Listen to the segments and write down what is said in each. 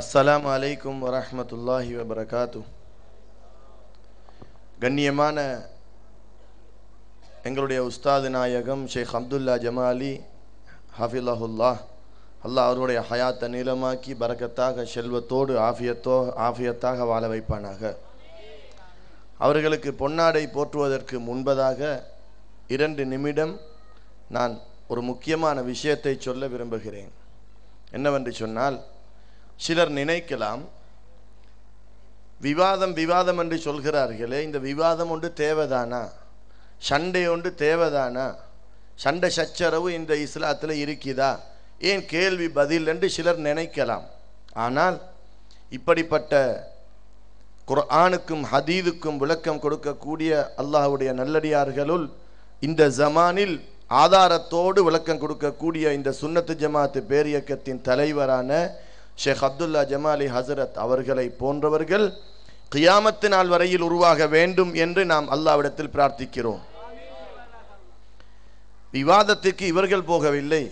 அஸ்ஸலாம் அலைக்கும் வரஹமத்துல்லாஹி வபரகாத்து கண்ணியமான எங்களுடைய உஸ்தாது நாயகம் ஷேக் அப்துல்லா ஜமாலி ஹஃபிலஹுல்லா அல்லாஹ் அவருடைய ஹயாத்தை நீளமாக்கி பரக்கத்தாக செல்வத்தோடு ஆஃபியத்தோ ஆஃபியத்தாக வாழ வைப்பானாக அவர்களுக்கு பொன்னாடை போற்றுவதற்கு முன்பதாக இரண்டு நிமிடம் நான் ஒரு முக்கியமான விஷயத்தை சொல்ல விரும்புகிறேன் என்னவென்று சொன்னால் சிலர் நினைக்கலாம் விவாதம் விவாதம் என்று சொல்கிறார்களே இந்த விவாதம் ஒன்று தேவைதானா சண்டை ஒன்று தேவைதானா சண்டை சச்சரவு இந்த இஸ்லாத்தில் இருக்குதா ஏன் கேள்வி பதில் என்று சிலர் நினைக்கலாம் ஆனால் இப்படிப்பட்ட குர்ஆனுக்கும் ஹதீதுக்கும் விளக்கம் கொடுக்கக்கூடிய அல்லாஹுடைய நல்லடியார்களுள் இந்த ஜமானில் ஆதாரத்தோடு விளக்கம் கொடுக்கக்கூடிய இந்த சுன்னத்து ஜமாத்து பேரியக்கத்தின் தலைவரான ஷேக் அப்துல்லா ஜமாலி ஹசரத் அவர்களை போன்றவர்கள் கியாமத்து நாள் வரையில் உருவாக வேண்டும் என்று நாம் அல்லாவிடத்தில் பிரார்த்திக்கிறோம் விவாதத்துக்கு இவர்கள் போகவில்லை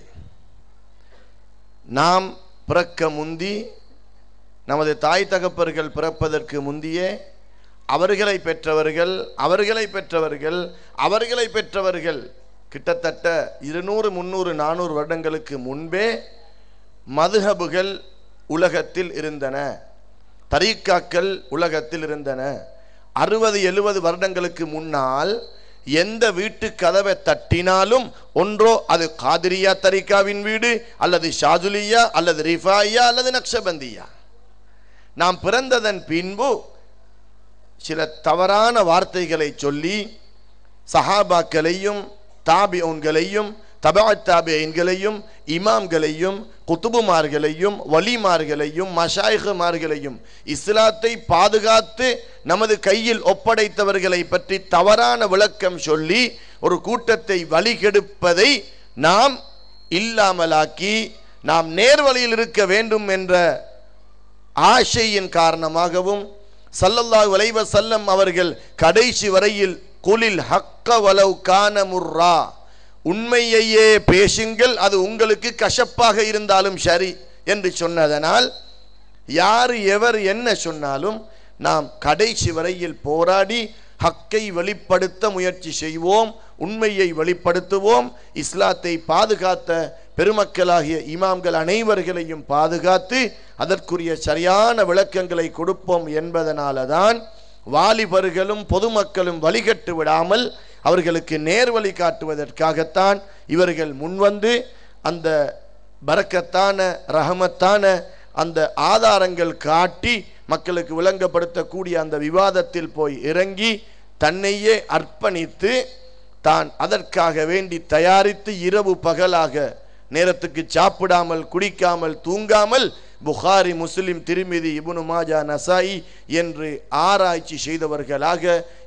நாம் பிறக்க முந்தி நமது தாய் தகப்பர்கள் பிறப்பதற்கு முந்தியே அவர்களை பெற்றவர்கள் அவர்களை பெற்றவர்கள் அவர்களை பெற்றவர்கள் கிட்டத்தட்ட இருநூறு முந்நூறு நானூறு வருடங்களுக்கு முன்பே மதுஹபுகள் உலகத்தில் இருந்தன தரீக்காக்கள் உலகத்தில் இருந்தன அறுபது எழுபது வருடங்களுக்கு முன்னால் எந்த வீட்டு கதவை தட்டினாலும் ஒன்றோ அது காதிரியா தரிகாவின் வீடு அல்லது ஷாஜுலியா அல்லது ரிஃபாயா அல்லது நக்ஷபந்தியா நாம் பிறந்ததன் பின்பு சில தவறான வார்த்தைகளை சொல்லி சஹாபாக்களையும் தாபியோன்களையும் தபா இமாம்களையும் குத்துபுமார்களையும் வலிமார்களையும் மஷாயிகுமார்களையும் இஸ்லாத்தை பாதுகாத்து நமது கையில் ஒப்படைத்தவர்களை பற்றி தவறான விளக்கம் சொல்லி ஒரு கூட்டத்தை வழிகெடுப்பதை நாம் இல்லாமலாக்கி நாம் நேர்வழியில் இருக்க வேண்டும் என்ற ஆசையின் காரணமாகவும் சல்லல்லாஹ் வலைவசல்லம் அவர்கள் கடைசி வரையில் குலில் ஹக்க வலவு கான முர்ரா உண்மையையே பேசுங்கள் அது உங்களுக்கு கசப்பாக இருந்தாலும் சரி என்று சொன்னதனால் யார் எவர் என்ன சொன்னாலும் நாம் கடைசி வரையில் போராடி ஹக்கை வெளிப்படுத்த முயற்சி செய்வோம் உண்மையை வெளிப்படுத்துவோம் இஸ்லாத்தை பாதுகாத்த பெருமக்களாகிய இமாம்கள் அனைவர்களையும் பாதுகாத்து அதற்குரிய சரியான விளக்கங்களை கொடுப்போம் என்பதனால தான் வாலிபர்களும் பொதுமக்களும் வழிகட்டு விடாமல் அவர்களுக்கு நேர்வழி காட்டுவதற்காகத்தான் இவர்கள் முன்வந்து அந்த பறக்கத்தான ரகமத்தான அந்த ஆதாரங்கள் காட்டி மக்களுக்கு விளங்கப்படுத்தக்கூடிய அந்த விவாதத்தில் போய் இறங்கி தன்னையே அர்ப்பணித்து தான் அதற்காக வேண்டி தயாரித்து இரவு பகலாக நேரத்துக்கு சாப்பிடாமல் குடிக்காமல் தூங்காமல் புகாரி முஸ்லிம் திருமிதி இபுனு மாஜா நசாயி என்று ஆராய்ச்சி செய்தவர்களாக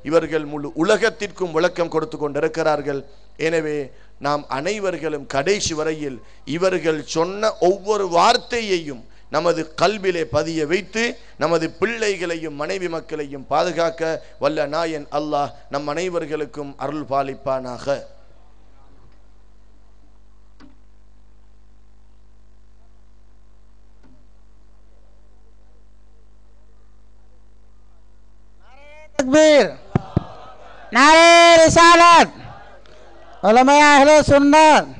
இவர்கள் முழு உலகத்திற்கும் விளக்கம் கொடுத்து கொண்டிருக்கிறார்கள் எனவே நாம் அனைவர்களும் கடைசி வரையில் இவர்கள் சொன்ன ஒவ்வொரு வார்த்தையையும் நமது கல்விலே பதிய வைத்து நமது பிள்ளைகளையும் மனைவி மக்களையும் பாதுகாக்க வல்ல நாயன் அல்லாஹ் நம் அனைவர்களுக்கும் அருள் பாலிப்பானாக تكبير نعرة رسالة علماء أهل السنة